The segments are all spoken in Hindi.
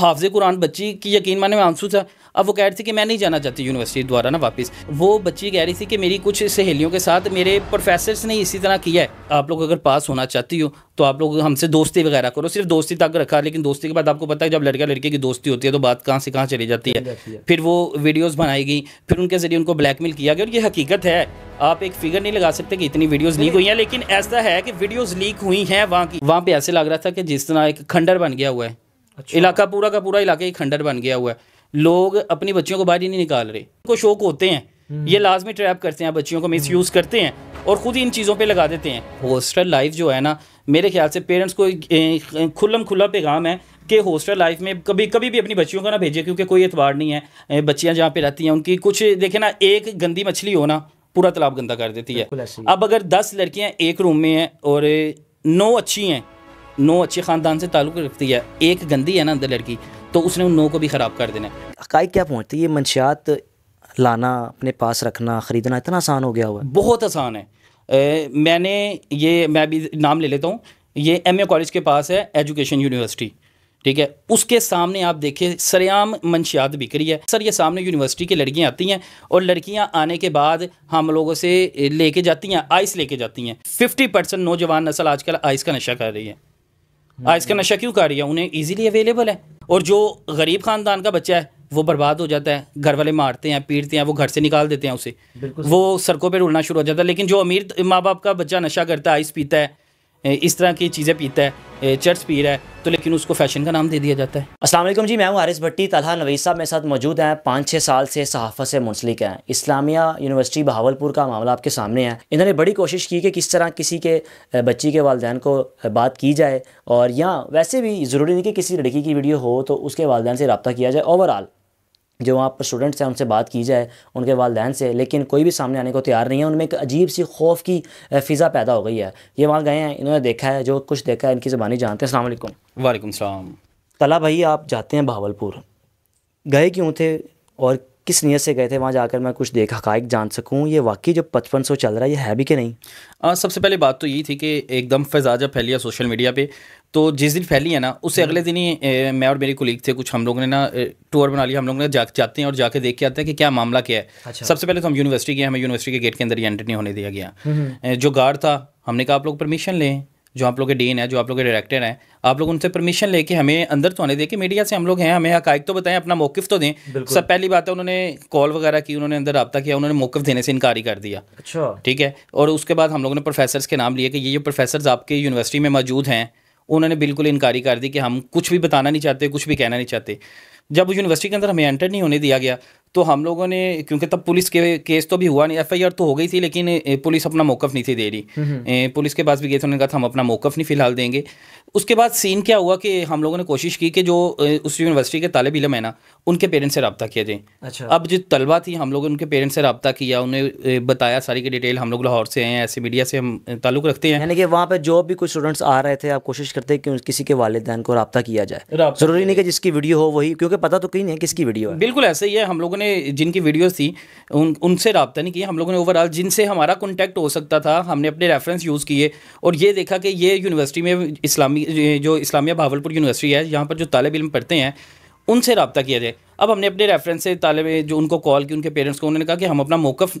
हाफज़े कुरान बच्ची की यकीन माने में आंसू था अब वो कह रही थी कि मैं नहीं जाना चाहती यूनिवर्सिटी द्वारा ना वापस वो बच्ची कह रही थी कि मेरी कुछ सहेलियों के साथ मेरे प्रोफेसर ने इसी तरह किया है आप लोग अगर पास होना चाहती हो तो आप लोग हमसे दोस्ती वगैरह करो सिर्फ दोस्ती तक रखा लेकिन दोस्ती के बाद आपको पता है जब लड़का लड़के की दोस्ती होती है तो बात कहाँ से कहाँ चली जाती है फिर वो वीडियोज़ बनाई गई फिर उनके ज़रिए उनको ब्लैकमेल किया गया और ये हकीकत है आप एक फिगर नहीं लगा सकते कि इतनी वीडियोस लीक हुई हैं लेकिन ऐसा है कि वीडियोस लीक हुई हैं वहाँ की वहाँ पे ऐसे लग रहा था कि जिस तरह एक खंडर बन गया हुआ है अच्छा। इलाका पूरा का पूरा इलाके ही खंडर बन गया हुआ है लोग अपनी बच्चियों को बाहर ही नहीं निकाल रहे को शौक होते हैं हम्म। ये लाजमी ट्रैप करते हैं बच्चियों को मिस यूज़ करते हैं और ख़ुद ही इन चीज़ों पे लगा देते हैं हॉस्टल लाइफ जो है ना मेरे ख्याल से पेरेंट्स को खुलम खुला पैगाम है कि हॉस्टल लाइफ में कभी कभी भी अपनी बच्चियों को ना भेजें क्योंकि कोई एतबार नहीं है बच्चियाँ जहाँ पे रहती हैं उनकी कुछ देखे ना एक गंदी मछली हो ना पूरा तालाब गंदा कर देती है अब अगर दस लड़कियाँ एक रूम में हैं और नौ अच्छी हैं नौ अच्छे ख़ानदान से ताल्लुक़ रखती है एक गंदी है ना अंदर लड़की तो उसने उन नौ को भी ख़राब कर देना है हकाइक क्या पहुँचती है ये मंशियात लाना अपने पास रखना ख़रीदना इतना आसान हो गया हुआ है बहुत आसान है ए, मैंने ये मैं भी नाम ले लेता हूँ ये एम ए कॉलेज के पास है एजुकेशन यूनिवर्सिटी ठीक है उसके सामने आप देखिए सरेआम मंशियात बिक रही है सर ये सामने यूनिवर्सिटी की लड़कियाँ आती हैं और लड़कियाँ आने के बाद हम लोगों से लेके जाती हैं आइस लेके जाती हैं फिफ्टी परसेंट नौजवान नस्ल आजकल आइस का नशा कर रही है आज हाँ, का नशा क्यों कर रही है उन्हें ईजिली अवेलेबल है और जो गरीब खानदान का बच्चा है वो बर्बाद हो जाता है घर वाले मारते हैं पीटते हैं वो घर से निकाल देते हैं उसे वो सड़कों पे रुलना शुरू हो जाता है लेकिन जो अमीर माँ बाप का बच्चा नशा करता है आइस पीता है इस तरह की चीज़ें पीता है चर्च पी रहा है तो लेकिन उसको फैशन का नाम दे दिया जाता है असलम जी मैं हूँ हारिस भट्टी तलहा नवीस साहब मेरे साथ मौजूद हैं पाँच छः साल से सहाफ़त से मुंसलिक हैं इस्लामिया यूनिवर्सिटी बहावलपुर का मामला आपके सामने है इन्होंने बड़ी कोशिश की कि किस तरह किसी के बच्ची के वालदेन को बात की जाए और या वैसे भी ज़रूरी नहीं कि किसी लड़की की वीडियो हो तो उसके वालदेन से रबता किया जाए ओवरऑल जो वहाँ पर स्टूडेंट्स हैं उनसे बात की जाए उनके वालदेन से लेकिन कोई भी सामने आने को तैयार नहीं है उनमें एक अजीब सी खौफ की फ़िज़ा पैदा हो गई है ये वहाँ गए हैं इन्होंने देखा है जो कुछ देखा है इनकी ज़बानी जानते हैं अलमेकम वालेकुम सलाम तला भाई आप जाते हैं बहावलपुर गए क्यों थे और किस नीयत से गए थे वहाँ जाकर मैं कुछ देख हक जान सकूँ ये वाकई जो पचपन सौ चल रहा है ये है भी कि नहीं आ, सबसे पहले बात तो यही थी कि एकदम फैजा जब फैली है सोशल मीडिया पे तो जिस दिन फैली है ना उससे अगले दिन ही ए, मैं और मेरे कुलीग थे कुछ हम लोगों ने ना टूर बना लिया हम लोग ने जा जाते हैं और जाके देख के आते हैं कि क्या मामला क्या है अच्छा। सबसे पहले तो हम यूनिवर्सिटी गए हमें यूनिवर्सिटी के गेट के अंदर ही एंटर नहीं होने दिया गया हम्म, हम्म। जो गार्ड था हमने कहा आप लोग परमिशन लें जो आप लोग के डीन है जो आप लोग के डायरेक्टर हैं आप लोग उनसे परमिशन लेके हमें अंदर तो आने दें कि मीडिया से हम लोग हैं हमें हकायक तो बताएं अपना मौकफ तो दें सब पहली बात है उन्होंने कॉल वगैरह की उन्होंने अंदर रबा किया उन्होंने मौकफ देने से इनकारी कर दिया अच्छा ठीक है और उसके बाद हम लोगों ने प्रोफेसर के नाम लिए कि ये जो प्रोफेसर आपके यूनिवर्सिटी में मौजूद हैं उन्होंने बिल्कुल इनकारी कर दी कि हम कुछ भी बताना नहीं चाहते कुछ भी कहना नहीं चाहते जब यूनिवर्सिटी के अंदर हमें एंटर नहीं होने दिया गया तो हम लोगों ने क्योंकि तब पुलिस के केस तो भी हुआ नहीं एफआईआर तो हो गई थी लेकिन पुलिस अपना मौकफ नहीं थी दे रही हम्म, हम्म। पुलिस के पास भी गए थे उन्होंने कहा था हम अपना मौकफ नहीं फ़िलहाल देंगे उसके बाद सीन क्या हुआ कि हम लोगों ने कोशिश की कि जो उस यूनिवर्सिटी के तालब इलम है ना उनके पेरेंट्स से रबता किया जाए अच्छा अब जो तलबा थी हम लोगों ने उनके पेरेंट्स से रबता किया उन्हें बताया सारी की डिटेल हम लोग लाहौर से हैं ऐसे मीडिया से हम ताल्लुक रखते हैं यानी कि वहाँ पर जो भी कुछ स्टूडेंट्स आ रहे थे आप कोशिश करते कि किसी के वालदान को रबता किया जाए ज़रूरी नहीं कि जिसकी वीडियो हो वही क्योंकि पता तो कहीं नहीं है किसकी वीडियो है बिल्कुल ऐसे ही है हम लोगों ने जिनकी वीडियोस थी उन उनसे रबता नहीं किया हम लोगों ने ओवरऑल जिनसे हमारा कॉन्टैक्ट हो सकता था हमने अपने रेफरेंस यूज़ किए और ये देखा कि ये यूनिवर्सिटी में इस्लामी जो इस्लामिया भावलपुर यूनिवर्सिटी है यहाँ पर जो तालब इलम पढ़ते हैं उनसे रबता किया जाए अब हमने अपने रेफरेंस से ताले में जो उनको कॉल की उनके पेरेंट्स को उन्होंने कहा कि हम अपना मौकफ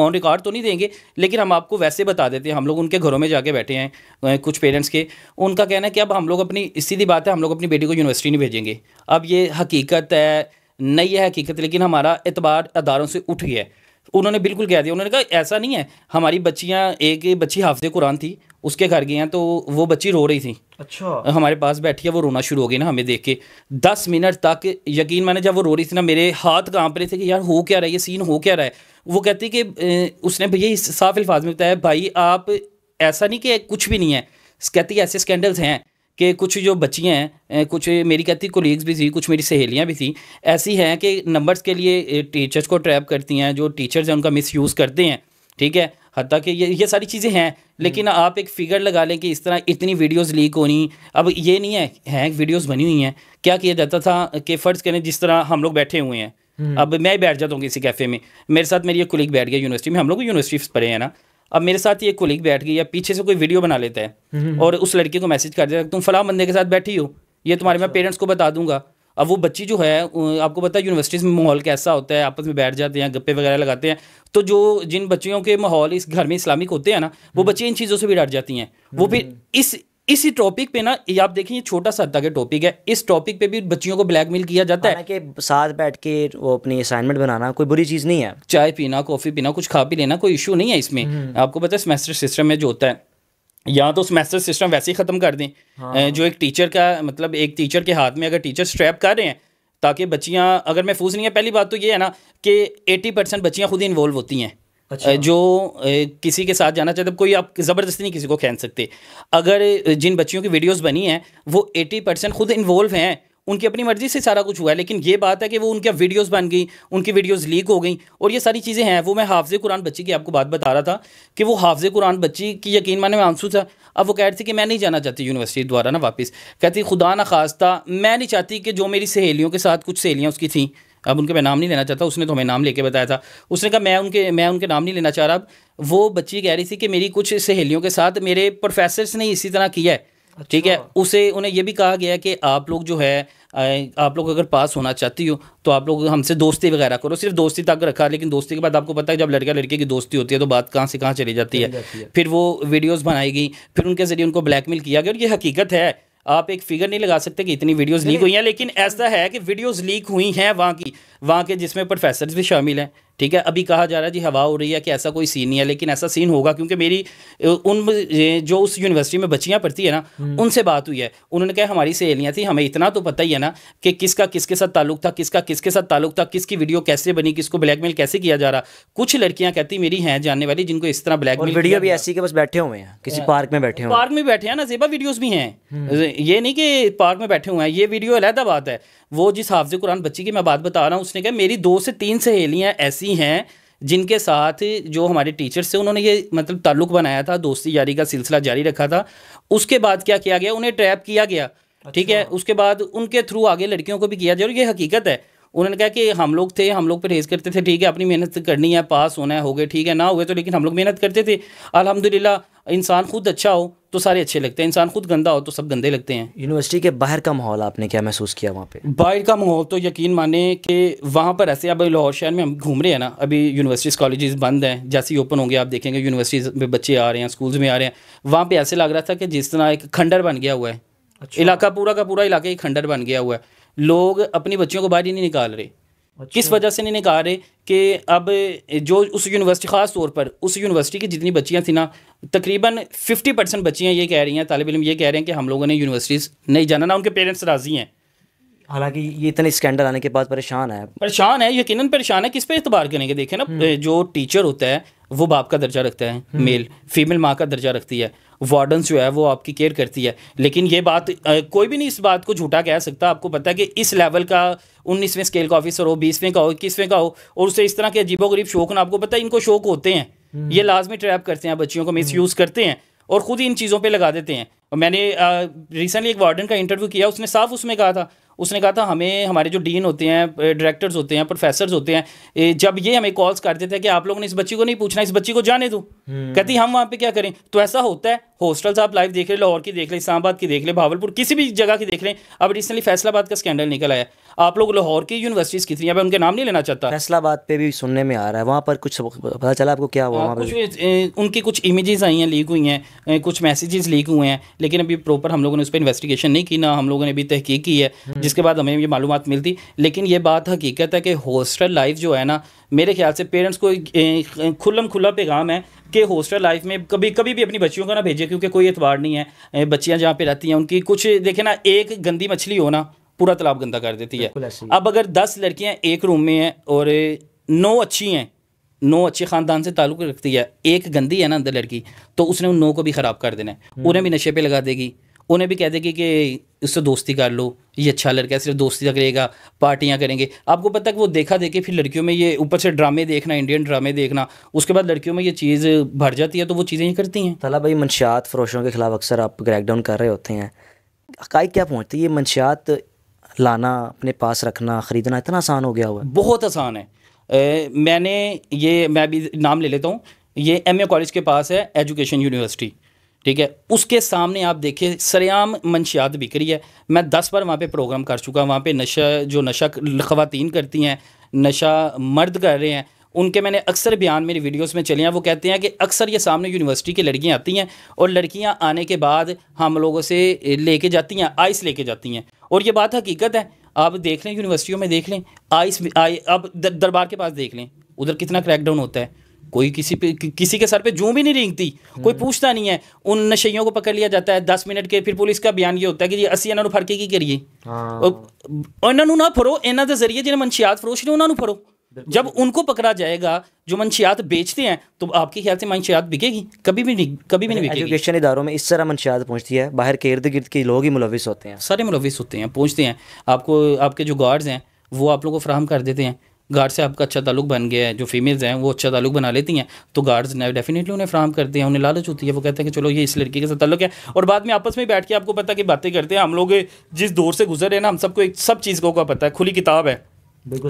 ऑन रिकॉर्ड तो नहीं देंगे लेकिन हम आपको वैसे बता देते हैं हम लोग उनके घरों में जाके बैठे हैं कुछ पेरेंट्स के उनका कहना है कि अब हम लोग अपनी सीधी बात है हम लोग अपनी बेटी को यूनिवर्सिटी नहीं भेजेंगे अब ये हकीकत है नहीं है हकीकत लेकिन हमारा एतबार अदारों से उठ गया है उन्होंने बिल्कुल कह दिया उन्होंने कहा ऐसा नहीं है हमारी बच्चियाँ एक बच्ची हाफज कुरान थी उसके घर गए हैं तो वो बच्ची रो रही थी अच्छा हमारे पास बैठी है वो रोना शुरू हो गई ना हमें देख के दस मिनट तक यकीन मैंने जब वो रो रही थी ना मेरे हाथ कांप रहे थे कि यार हो क्या रहा है ये सीन हो क्या रहा है वो कहती कि उसने भैया साफ अल्फाज में बताया भाई आप ऐसा नहीं कि कुछ भी नहीं है कहती ऐसे स्कैंडल्स हैं कि कुछ जो बच्चियाँ हैं कुछ मेरी कहती कोलीग्स भी थी कुछ मेरी सहेलियाँ भी थी ऐसी हैं कि नंबर्स के लिए टीचर्स को ट्रैप करती हैं जो टीचर्स हैं उनका मिस यूज़ करते हैं ठीक है हती कि ये ये सारी चीज़ें हैं लेकिन हम्म। आप एक फिगर लगा लें कि इस तरह इतनी वीडियोस लीक होनी अब ये नहीं है हैं वीडियोस बनी हुई हैं क्या किया जाता था कि फ़र्ज़ करें जिस तरह हम लोग बैठे हुए हैं हम्म। अब मैं बैठ जाता हूँ किसी कैफ़े में मेरे साथ मेरी एक कुलीग बैठ गया यूनिवर्सिटी में हम लोग यूनिवर्सिटी पढ़े हैं ना अब मेरे साथ ये कोलिग बैठ गई या पीछे से कोई वीडियो बना लेता है और उस लड़के को मैसेज कर देता है तुम फलाम बंदे के साथ बैठी हो ये तुम्हारे मैं पेरेंट्स अच्छा। को बता दूंगा अब वो बच्ची जो है आपको पता है यूनिवर्सिटीज़ में माहौल कैसा होता है आपस में बैठ जाते हैं गप्पे वगैरह लगाते हैं तो जो जिन बच्चियों के माहौल इस घर में इस्लामिक होते हैं ना वो हम्म। बच्चे इन चीज़ों से भी डर जाती हैं वो फिर हम्म। इस इसी टॉपिक पे ना ये आप देखिए छोटा सा के टॉपिक है इस टॉपिक पे भी बच्चियों को ब्लैकमेल किया जाता है कि साथ बैठ के वो अपनी असाइनमेंट बनाना कोई बुरी चीज़ नहीं है चाय पीना कॉफ़ी पीना कुछ खा पी लेना कोई इशू नहीं है इसमें हम्म। आपको पता है सेमेस्टर सिस्टम में जो होता है या तो सेमेस्टर सिस्टम वैसे ही ख़त्म कर दें हाँ। जो एक टीचर का मतलब एक टीचर के हाथ में अगर टीचर स्ट्रैप कर रहे हैं ताकि बच्चियाँ अगर महफूज नहीं है पहली बात तो ये है ना कि एटी परसेंट बच्चियाँ खुद ही इन्वॉल्व होती हैं अच्छा। जो किसी के साथ जाना चाहते कोई आप ज़बरदस्ती नहीं किसी को खेल सकते अगर जिन बच्चियों की वीडियोस बनी हैं वो 80 परसेंट खुद इन्वॉल्व हैं उनकी अपनी मर्ज़ी से सारा कुछ हुआ है लेकिन ये बात है कि वो उनकी वीडियोस बन गई उनकी वीडियोस लीक हो गई और ये सारी चीज़ें हैं वो मैं हाफजे कुरान बच्ची की आपको बात बता रहा था कि वो हाफजे कुरान बच्ची की यकीन माने में आंसू था अब वो कह रही थी कि मैं नहीं जाना चाहती यूनिवर्सिटी द्वारा ना वापस कहती खुदा ना खास्ता मैं नहीं चाहती कि जो मेरी सहेलियों के साथ कुछ सहेलियाँ उसकी थी अब उनके मैं नाम नहीं लेना चाहता उसने तो हमें नाम लेके बताया था उसने कहा मैं उनके मैं उनके नाम नहीं लेना चाह रहा वो बच्ची कह रही थी कि मेरी कुछ सहेलियों के साथ मेरे प्रोफेसर ने इसी तरह किया है अच्छा। ठीक है उसे उन्हें यह भी कहा गया कि आप लोग जो है आप लोग अगर पास होना चाहती हो तो आप लोग हमसे दोस्ती वगैरह करो सिर्फ दोस्ती तक रखा लेकिन दोस्ती के बाद आपको पता है जब लड़का लड़के की दोस्ती होती है तो बात कहाँ से कहाँ चली जाती है फिर वो वीडियोज़ बनाई गई फिर उनके ज़रिए उनको ब्लैकमेल किया गया और ये हकीकत है आप एक फिगर नहीं लगा सकते कि इतनी वीडियोस लीक हुई हैं लेकिन ऐसा है कि वीडियोस लीक हुई हैं वहाँ की वहाँ के जिसमें प्रोफेसर भी शामिल हैं ठीक है अभी कहा जा रहा है जी हवा हो रही है कि ऐसा कोई सीन नहीं है लेकिन ऐसा सीन होगा क्योंकि मेरी उन जो उस यूनिवर्सिटी में बच्चियाँ पढ़ती है ना हम्म। उनसे बात हुई है उन्होंने कहा हमारी सहेलियां थी हमें इतना तो पता ही है ना कि किसका किसके साथ ताल्लुक था किसका किसके साथ ताल्लुक था किसकी वीडियो कैसे बनी किसको ब्लैकमेल कैसे किया जा रहा कुछ लड़कियां कहती मेरी हैं जानने वाली जिनको इस तरह ब्लैकमेल वीडियो भी ऐसी बस बैठे हुए हैं किसी पार्क में बैठे हुए पार्क में बैठे हैं ना जेबा वीडियोज़ भी हैं हम्म। ये नहीं कि पार्क में बैठे हुए हैं ये वीडियो अलहदा बात है वो जिस हाफज कुरान बच्ची की मैं बात बता रहा हूँ उसने कहा मेरी दो से तीन सहेलियाँ ऐसी ऐसी हैं जिनके साथ जो हमारे टीचर्स थे उन्होंने ये मतलब ताल्लुक बनाया था दोस्ती यारी का सिलसिला जारी रखा था उसके बाद क्या किया गया उन्हें ट्रैप किया गया ठीक अच्छा। है उसके बाद उनके थ्रू आगे लड़कियों को भी किया जाए और ये हकीकत है उन्होंने कहा कि हम लोग थे हम लोग परहेज करते थे ठीक है अपनी मेहनत करनी है पास होना है हो गए ठीक है ना हुए तो लेकिन हम लोग मेहनत करते थे अलहमदिल्ला इंसान खुद अच्छा हो तो सारे अच्छे लगते हैं इंसान खुद गंदा हो तो सब गंदे लगते हैं यूनिवर्सिटी के बाहर का माहौल आपने क्या महसूस किया वहाँ पे बाहर का माहौल तो यकीन माने कि वहाँ पर ऐसे अब लाहौर शहर में हम घूम रहे हैं ना अभी यूनिवर्सिटीज़ कॉलेजेस बंद हैं जैसे ही ओपन होंगे आप देखेंगे यूनिवर्सिटीज़ में बच्चे आ रहे हैं स्कूल्स में आ रहे हैं वहाँ पर ऐसे लग रहा था कि जिस तरह एक खंडर बन गया हुआ है अच्छा। इलाका पूरा का पूरा इलाका ही खंडर बन गया हुआ है लोग अपनी बच्चियों को बाहर ही नहीं निकाल रहे अच्छा। किस वजह से नहीं कहा रहे कि अब जो उस यूनिवर्सिटी ख़ास तौर पर उस यूनिवर्सिटी की जितनी बच्चियाँ थी ना तकरीबन फिफ्टी परसेंट बच्चियाँ ये कह रही हैं तालब इलम ये कह रहे हैं कि हम लोगों ने यूनिवर्सिटीज़ नहीं जाना ना उनके पेरेंट्स राज़ी हैं हालांकि ये इतने स्कैंडल आने के बाद परेशान है परेशान है यकीन परेशान है किस पे इतबार करेंगे देखें ना हम्म। जो टीचर होता है वो बाप का दर्जा रखता है मेल हम्म। फीमेल माँ का दर्जा रखती है वार्डन्स जो है वो आपकी केयर करती है लेकिन ये बात कोई भी नहीं इस बात को झूठा कह सकता आपको पता है कि इस लेवल का उन्नीसवें स्केल का ऑफिसर हो बीसवें का हो इक्कीसवें का हो और उससे इस तरह के अजीबो गरीब शौक ना आपको पता है इनको शौक होते हैं हम्म। ये लाजमी ट्रैप करते हैं बच्चियों को मिस यूज़ करते हैं और ख़ुद ही इन चीज़ों पर लगा देते हैं और मैंने रिसेंटली एक वार्डन का इंटरव्यू किया उसने साफ उसमें कहा था उसने कहा था हमें हमारे जो डीन होते हैं डायरेक्टर्स होते हैं प्रोफेसर होते हैं जब ये हमें कॉल्स करते थे कि आप लोगों ने इस बच्ची को नहीं पूछना इस बच्ची को जाने दो हम्म। कहती हम वहाँ पे क्या करें तो ऐसा होता है हॉस्टल्स आप लाइव देख रहे लाहौर की देख लें इस्लाबाद की देख ले भावलपुर किसी भी जगह की देख लें अब रिसेंटली फैसलाबाद का स्कैंडल निकल आया आप लोग लाहौर की यूनिवर्सिटीज़ कितनी अब उनके नाम नहीं लेना चाहता फैसलाबाद पे भी सुनने में आ रहा है वहाँ पर कुछ पता चला आपको क्या हुआ हाँ, कुछ उनकी कुछ इमेजेस आई हैं लीक हुई हैं कुछ मैसेजेस लीक हुए हैं लेकिन अभी प्रॉपर हम लोगों ने उस पर इन्वेस्टिगेशन नहीं की ना हम लोगों ने अभी तहकीक की है हम्म। जिसके बाद हमें ये मालूम मिलती लेकिन ये बात हकीकत है कि हॉस्टल लाइफ जो है ना मेरे ख्याल से पेरेंट्स को खुलम खुला पैगाम है कि हॉस्टल लाइफ में कभी कभी भी अपनी बच्चियों को ना भेजें क्योंकि कोई एतबार नहीं है बच्चियाँ जहाँ पर रहती हैं उनकी कुछ देखे ना एक गंदी मछली हो ना पूरा तालाब गंदा कर देती है अब अगर दस लड़कियाँ एक रूम में हैं और नौ अच्छी हैं नौ अच्छे खानदान से ताल्लुक रखती है एक गंदी है ना अंदर लड़की तो उसने उन नौ को भी ख़राब कर देना है हम्म। उन्हें भी नशे पे लगा देगी उन्हें भी कह देगी कि उससे दोस्ती कर लो ये अच्छा लड़का है सिर्फ दोस्ती तक रहेगा पार्टियाँ करेंगे आपको पता है कि वो देखा देखे फिर लड़कियों में ये ऊपर से ड्रामे देखना इंडियन ड्रामे देखना उसके बाद लड़कियों में ये चीज़ भर जाती है तो वो चीज़ें ही करती हैं तला भाई मनशात फरोशों के खिलाफ अक्सर आप क्रैकडाउन कर रहे होते हैं हकाइक क्या पहुँचती है ये मंशियात लाना अपने पास रखना ख़रीदना इतना आसान हो गया हुआ बहुत आसान है ए, मैंने ये मैं अभी नाम ले लेता हूँ ये एम कॉलेज के पास है एजुकेशन यूनिवर्सिटी ठीक है उसके सामने आप देखिए सरेआम मंशियात बिक्री है मैं दस बार वहाँ पे प्रोग्राम कर चुका वहाँ पे नशा जो नशा ख़वातीन करती हैं नशा मर्द कर रहे हैं उनके मैंने अक्सर बयान मेरी वीडियोस में चले हैं वो कहते हैं कि अक्सर ये सामने यूनिवर्सिटी की लड़कियाँ आती हैं और लड़कियाँ आने के बाद हम लोगों से लेके जाती हैं आइस लेके जाती हैं और ये बात हकीकत है आप देख लें यूनिवर्सिटियों में देख लें आइस आई अब दरबार के पास देख लें उधर कितना क्रैकडाउन होता है कोई किसी पे कि, किसी के सर पे जू भी नहीं रिंगती कोई हम्म। पूछता नहीं है उन नशैयों को पकड़ लिया जाता है दस मिनट के फिर पुलिस का बयान ਇਹ ਹੁੰਦਾ ਕਿ ਜੀ ਅਸੀਂ ਇਹਨਾਂ ਨੂੰ ਫੜ ਕੇ ਕੀ ਕਰੀਏ ਹਾਂ ਉਹਨਾਂ ਨੂੰ ਨਾ ਫੜੋ ਇਹਨਾਂ ਦੇ ਜ਼ਰੀਏ ਜਿਹੜੇ जब उनको पकड़ा जाएगा जो मंशियात बेचते हैं तो आपके ख्याल से मंशियात बिकेगी कभी भी नहीं कभी भी नहीं बिकेगी एजुकेशन इदारों में इस तरह मनशियात पहुंचती है बाहर के इर्द गिर्द के लोग ही मुलविस होते हैं सारे मुलविस होते हैं पहुंचते हैं आपको आपके जो गार्ड्स हैं वो आप लोगों को फ्राहम कर देते हैं गार्ड से आपका अच्छा ताल्लुक बन गया है जो फीमेल्स हैं वो अच्छा ताल्लुक बना लेती हैं तो गार्ड्स ने डेफिनेटली उन्हें फ्राहम करते हैं उन्हें लालच होती है वो कहते हैं कि चलो ये इस लड़की के साथ ताल्लुक है और बाद में आपस में बैठ के आपको पता कि बातें करते हैं हम लोग जिस दौर से गुजर रहे हैं ना हम सबको एक सब चीज़ का पता है खुली किताब है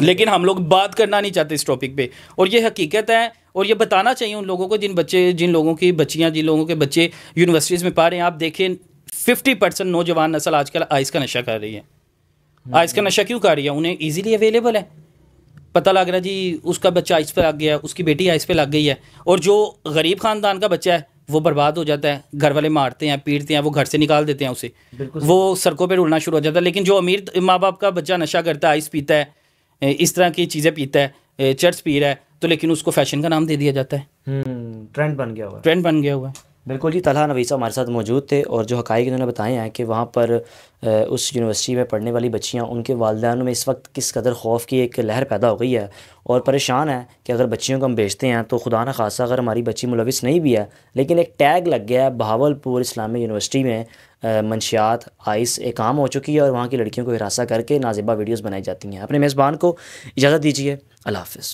लेकिन हम लोग बात करना नहीं चाहते इस टॉपिक पे और ये हकीकत है और ये बताना चाहिए उन लोगों को जिन बच्चे जिन लोगों की बच्चियाँ जिन लोगों के बच्चे यूनिवर्सिटीज़ में पा रहे हैं आप देखें फिफ्टी परसेंट नौजवान नसल आजकल आइस का नशा कर रही है आइस हम्म। का नशा क्यों कर रही है उन्हें ईजिली अवेलेबल है पता लग रहा है जी उसका बच्चा आइस पे लग गया है उसकी बेटी आइस पे लग गई है और जो गरीब ख़ानदान का बच्चा है वो बर्बाद हो जाता है घर वाले मारते हैं पीटते हैं वो घर से निकाल देते हैं उसे वो सड़कों पर रुलना शुरू हो जाता है लेकिन जो अमीर माँ बाप का बच्चा नशा करता है आइस पीता है इस तरह की चीज़ें पीता है चर्च पी रहा है तो लेकिन उसको फैशन का नाम दे दिया जाता है ट्रेंड बन गया हुआ ट्रेंड बन गया हुआ है बिल्कुल जी तलहा नवीसा हमारे साथ मौजूद थे और जो हकाई इन्होंने बताए हैं कि वहाँ पर उस यूनिवर्सिटी में पढ़ने वाली बच्चियाँ उनके वालदान में इस वक्त किस कदर खौफ की एक लहर पैदा हो गई है और परेशान है कि अगर बच्चियों को हम बेचते हैं तो खुदा न खासा अगर हमारी बच्ची मुलविस नहीं भी है लेकिन एक टैग लग गया है बहावलपुर इस्लामी यूनिवर्सिटी में मंशियात आइस एक आम हो चुकी है और वहाँ की लड़कियों को हिरासा करके नाजिबा वीडियोज़ बनाई जाती हैं अपने मेज़बान को इजाज़त दीजिए अल्लाह हाफ